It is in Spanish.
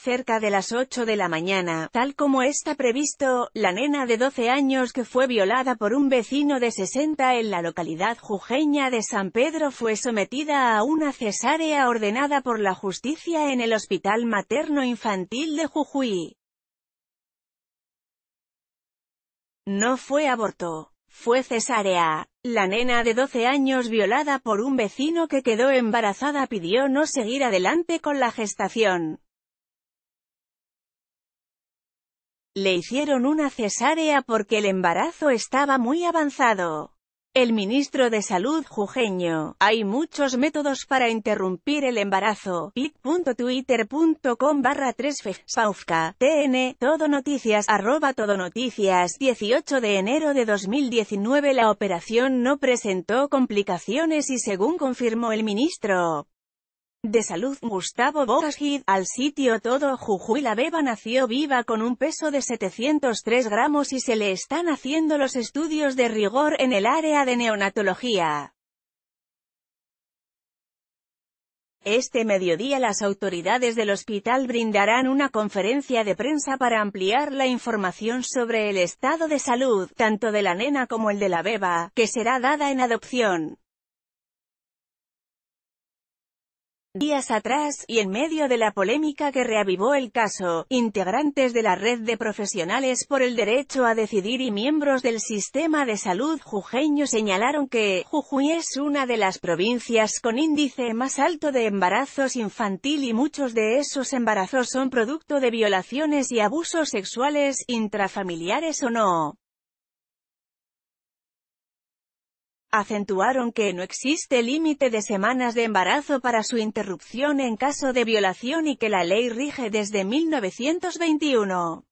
cerca de las 8 de la mañana, tal como está previsto, la nena de 12 años que fue violada por un vecino de 60 en la localidad jujeña de San Pedro fue sometida a una cesárea ordenada por la justicia en el Hospital Materno Infantil de Jujuy. No fue aborto, fue cesárea. La nena de 12 años violada por un vecino que quedó embarazada pidió no seguir adelante con la gestación. Le hicieron una cesárea porque el embarazo estaba muy avanzado. El ministro de Salud jujeño, hay muchos métodos para interrumpir el embarazo, pic.twitter.com barra 3 Saufka, TN, Todo Noticias, arroba Todo Noticias, 18 de enero de 2019 La operación no presentó complicaciones y según confirmó el ministro, de salud Gustavo Borasgid al sitio Todo Jujuy la beba nació viva con un peso de 703 gramos y se le están haciendo los estudios de rigor en el área de neonatología. Este mediodía las autoridades del hospital brindarán una conferencia de prensa para ampliar la información sobre el estado de salud, tanto de la nena como el de la beba, que será dada en adopción. Días atrás, y en medio de la polémica que reavivó el caso, integrantes de la Red de Profesionales por el Derecho a Decidir y miembros del Sistema de Salud jujeño señalaron que, Jujuy es una de las provincias con índice más alto de embarazos infantil y muchos de esos embarazos son producto de violaciones y abusos sexuales, intrafamiliares o no. Acentuaron que no existe límite de semanas de embarazo para su interrupción en caso de violación y que la ley rige desde 1921.